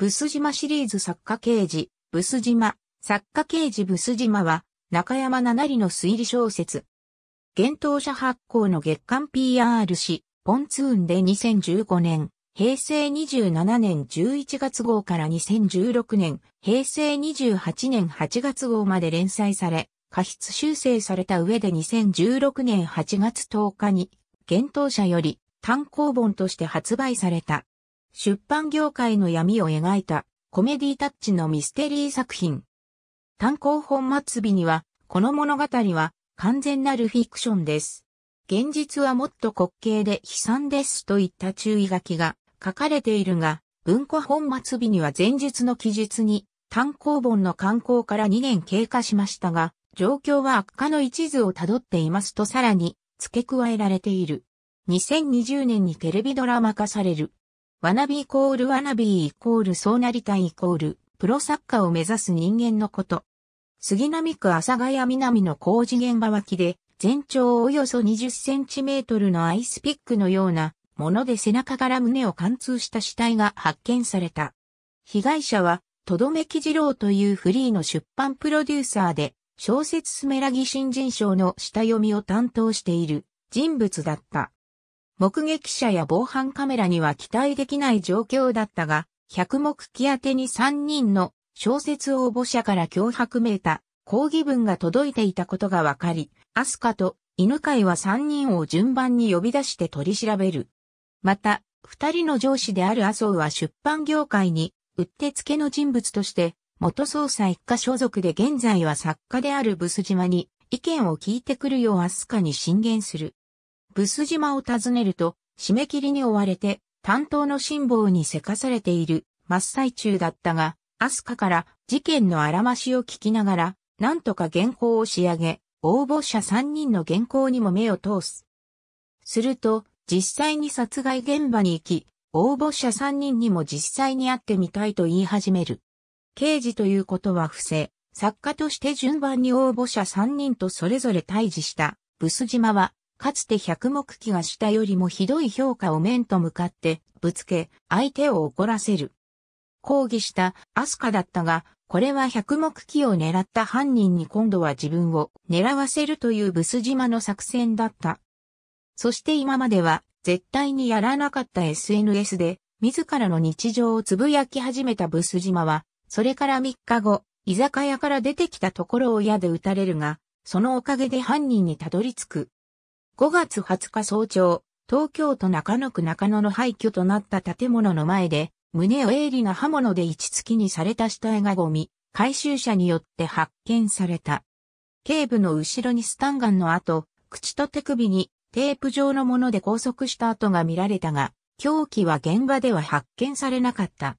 ブス島シリーズ作家刑事、ブス島、作家刑事ブス島は、中山七里の推理小説。幻冬者発行の月間 PR 誌、ポンツーンで2015年、平成27年11月号から2016年、平成28年8月号まで連載され、過失修正された上で2016年8月10日に、幻冬者より単行本として発売された。出版業界の闇を描いたコメディタッチのミステリー作品。単行本末尾には、この物語は完全なるフィクションです。現実はもっと滑稽で悲惨ですといった注意書きが書かれているが、文庫本末尾には前述の記述に単行本の刊行から2年経過しましたが、状況は悪化の一途をたどっていますとさらに付け加えられている。2020年にテレビドラマ化される。ワナビイコールワナビーイコールそうなりたいイコール、プロ作家を目指す人間のこと。杉並区阿佐ヶ谷南の工事現場脇で、全長およそ20センチメートルのアイスピックのようなもので背中から胸を貫通した死体が発見された。被害者は、とどめきじろうというフリーの出版プロデューサーで、小説スメラギ新人賞の下読みを担当している人物だった。目撃者や防犯カメラには期待できない状況だったが、百目木宛てに3人の小説応募者から脅迫めいた抗議文が届いていたことがわかり、アスカと犬飼は3人を順番に呼び出して取り調べる。また、2人の上司である麻生は出版業界にうってつけの人物として、元捜査一課所属で現在は作家であるブス島に意見を聞いてくるようアスカに進言する。ブス島を訪ねると、締め切りに追われて、担当の辛抱にせかされている真っ最中だったが、アスカから事件のあらましを聞きながら、なんとか原稿を仕上げ、応募者3人の原稿にも目を通す。すると、実際に殺害現場に行き、応募者3人にも実際に会ってみたいと言い始める。刑事ということは不正。作家として順番に応募者3人とそれぞれ対峙した、ブス島はかつて百目鬼がしたよりもひどい評価を面と向かってぶつけ、相手を怒らせる。抗議したアスカだったが、これは百目鬼を狙った犯人に今度は自分を狙わせるというブス島の作戦だった。そして今までは絶対にやらなかった SNS で自らの日常をつぶやき始めたブス島は、それから3日後、居酒屋から出てきたところを矢で撃たれるが、そのおかげで犯人にたどり着く。5月20日早朝、東京都中野区中野の廃墟となった建物の前で、胸を鋭利な刃物で一突きにされた死体がゴミ、回収者によって発見された。頸部の後ろにスタンガンの後、口と手首にテープ状のもので拘束した跡が見られたが、凶器は現場では発見されなかった。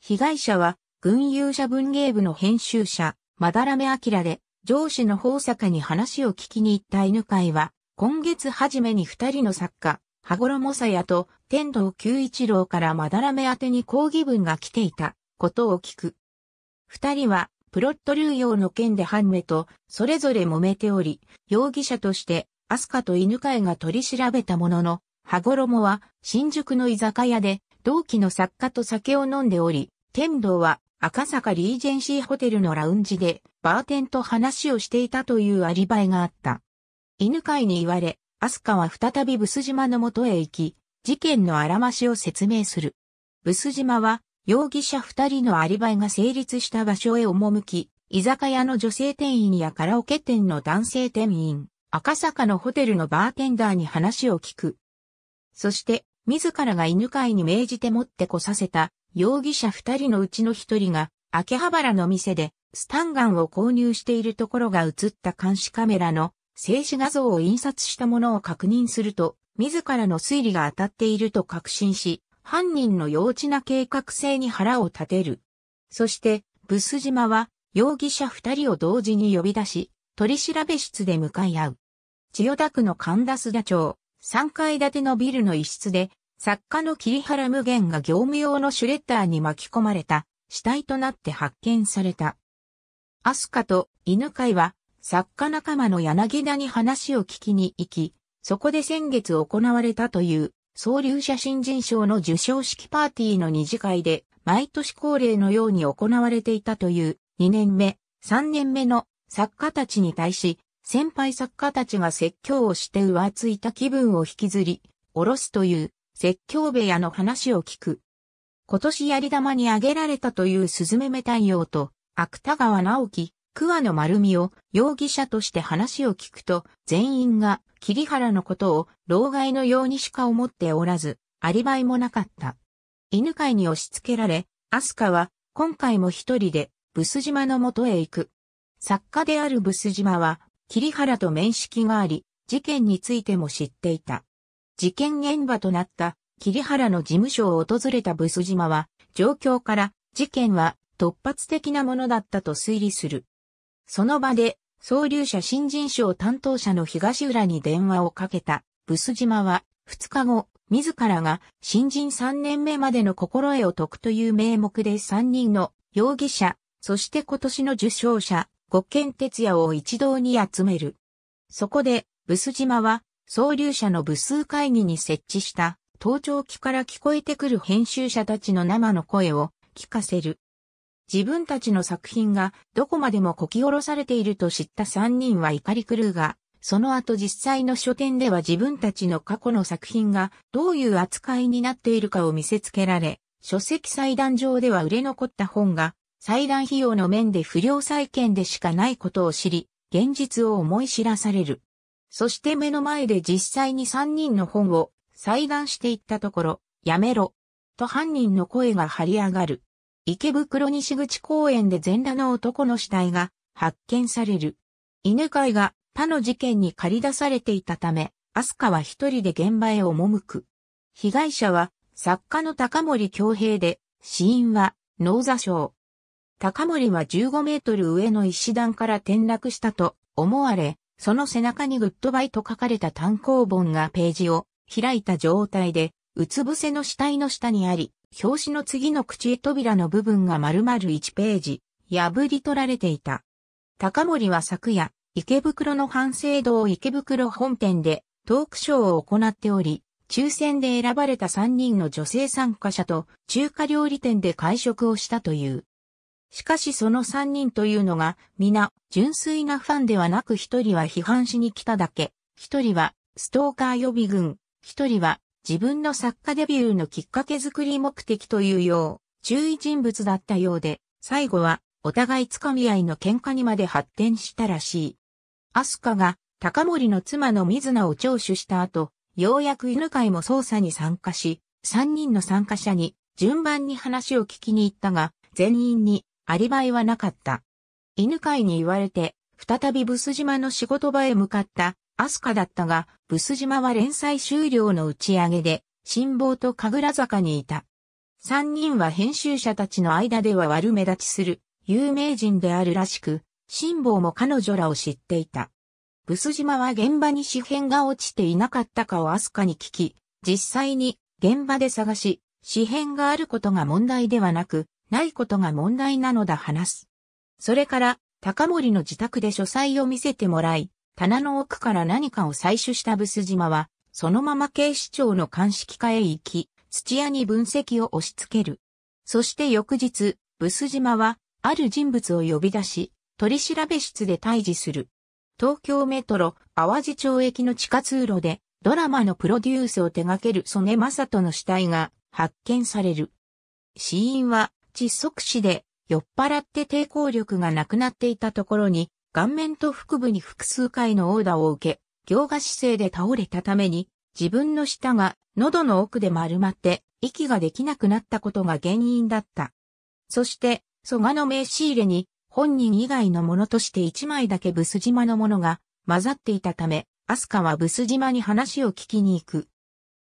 被害者は、軍有者文芸部の編集者、まだらめあきらで、上司の方坂に話を聞きに行った犬飼は、今月初めに二人の作家、羽衣さやと天道九一郎からまだらめ宛てに抗議文が来ていたことを聞く。二人はプロット流用の件で判目とそれぞれ揉めており、容疑者としてアスカと犬飼が取り調べたものの、羽衣は新宿の居酒屋で同期の作家と酒を飲んでおり、天道は赤坂リージェンシーホテルのラウンジでバーテンと話をしていたというアリバイがあった。犬飼に言われ、アスカは再びブス島の元へ行き、事件のあらましを説明する。ブス島は、容疑者二人のアリバイが成立した場所へ赴き、居酒屋の女性店員やカラオケ店の男性店員、赤坂のホテルのバーテンダーに話を聞く。そして、自らが犬飼に命じて持ってこさせた、容疑者二人のうちの一人が、秋葉原の店で、スタンガンを購入しているところが映った監視カメラの静止画像を印刷したものを確認すると、自らの推理が当たっていると確信し、犯人の幼稚な計画性に腹を立てる。そして、ブス島は、容疑者二人を同時に呼び出し、取調べ室で向かい合う。千代田区の神田須田町、三階建てのビルの一室で、作家の桐原無限が業務用のシュレッダーに巻き込まれた、死体となって発見された。アスカと犬飼は作家仲間の柳田に話を聞きに行き、そこで先月行われたという総流写新人賞の受賞式パーティーの二次会で毎年恒例のように行われていたという2年目、3年目の作家たちに対し、先輩作家たちが説教をして浮ついた気分を引きずり、おろすという説教部屋の話を聞く。今年やり玉に挙げられたというスズメメ太陽と芥川直樹、桑野丸美を容疑者として話を聞くと、全員が桐原のことを老害のようにしか思っておらず、アリバイもなかった。犬飼に押し付けられ、アスカは今回も一人でブス島の元へ行く。作家であるブス島は、桐原と面識があり、事件についても知っていた。事件現場となった桐原の事務所を訪れたブス島は、状況から事件は突発的なものだったと推理する。その場で、総流者新人賞担当者の東浦に電話をかけた、ブス島は、2日後、自らが新人3年目までの心得を解くという名目で3人の容疑者、そして今年の受賞者、五軒哲也を一堂に集める。そこで、ブス島は、総流者の部数会議に設置した、盗聴器から聞こえてくる編集者たちの生の声を聞かせる。自分たちの作品がどこまでもこき下ろされていると知った三人は怒り狂うが、その後実際の書店では自分たちの過去の作品がどういう扱いになっているかを見せつけられ、書籍裁断上では売れ残った本が、裁断費用の面で不良債権でしかないことを知り、現実を思い知らされる。そして目の前で実際に三人の本を裁断していったところ、やめろ、と犯人の声が張り上がる。池袋西口公園で全裸の男の死体が発見される。犬飼が他の事件に駆り出されていたため、アスカは一人で現場へ赴く。被害者は作家の高森京平で、死因は脳座症。高森は15メートル上の石段から転落したと思われ、その背中にグッドバイと書かれた単行本がページを開いた状態で、うつ伏せの死体の下にあり、表紙の次の口へ扉の部分が丸々1ページ、破り取られていた。高森は昨夜、池袋の反省堂池袋本店でトークショーを行っており、抽選で選ばれた3人の女性参加者と中華料理店で会食をしたという。しかしその3人というのが皆純粋なファンではなく1人は批判しに来ただけ、1人はストーカー予備軍、1人は自分の作家デビューのきっかけ作り目的というよう、注意人物だったようで、最後はお互いつかみ合いの喧嘩にまで発展したらしい。アスカが高森の妻の水菜を聴取した後、ようやく犬飼も捜査に参加し、三人の参加者に順番に話を聞きに行ったが、全員にアリバイはなかった。犬飼に言われて、再びブス島の仕事場へ向かったアスカだったが、ブス島は連載終了の打ち上げで、辛抱と神楽坂にいた。三人は編集者たちの間では悪目立ちする有名人であるらしく、辛抱も彼女らを知っていた。ブス島は現場に紙片が落ちていなかったかをアスカに聞き、実際に現場で探し、紙片があることが問題ではなく、ないことが問題なのだ話す。それから、高森の自宅で書斎を見せてもらい、棚の奥から何かを採取したブス島は、そのまま警視庁の鑑識課へ行き、土屋に分析を押し付ける。そして翌日、ブス島は、ある人物を呼び出し、取調べ室で退治する。東京メトロ、淡路町駅の地下通路で、ドラマのプロデュースを手掛ける曽根正人の死体が発見される。死因は窒息死で酔っ払って抵抗力がなくなっていたところに顔面と腹部に複数回の殴打を受け、行が姿勢で倒れたために、自分の舌が喉の奥で丸まって、息ができなくなったことが原因だった。そして、蘇我の名刺入れに、本人以外のものとして一枚だけブス島のものが混ざっていたため、アスカはブス島に話を聞きに行く。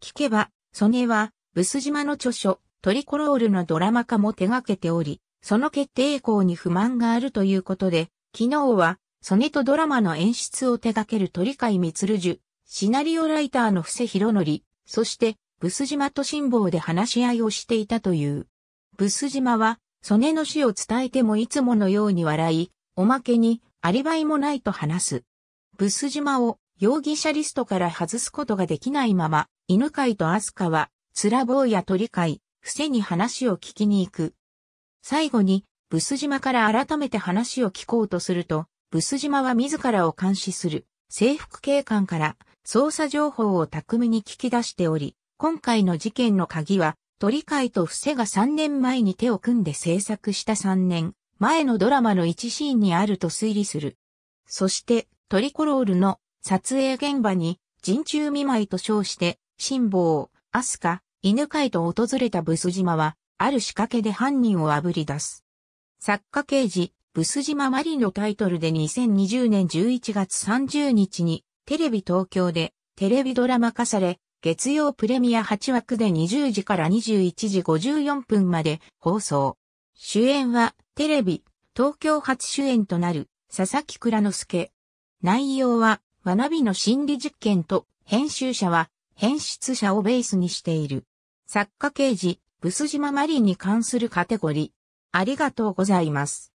聞けば、ソネは、ブス島の著書、トリコロールのドラマ化も手掛けており、その決定校に不満があるということで、昨日は、ソネとドラマの演出を手掛ける鳥海光樹、シナリオライターの布施博則、そして、ブス島と辛抱で話し合いをしていたという。ブス島は、ソネの死を伝えてもいつものように笑い、おまけに、アリバイもないと話す。ブス島を容疑者リストから外すことができないまま、犬飼とアスカは、ツラ坊や鳥飼、伏せに話を聞きに行く。最後に、ブス島から改めて話を聞こうとすると、ブス島は自らを監視する制服警官から捜査情報を巧みに聞き出しており、今回の事件の鍵は、鳥海と伏せが3年前に手を組んで制作した3年前のドラマの1シーンにあると推理する。そして、トリコロールの撮影現場に人中見舞いと称して、辛抱、アスカ、犬飼と訪れたブス島は、ある仕掛けで犯人をあぶり出す。作家刑事、ブス島マリのタイトルで2020年11月30日に、テレビ東京で、テレビドラマ化され、月曜プレミア8枠で20時から21時54分まで放送。主演は、テレビ、東京初主演となる、佐々木蔵之介。内容は、学びの心理実験と、編集者は、編出者をベースにしている。作家刑事、ブス島マリンに関するカテゴリありがとうございます。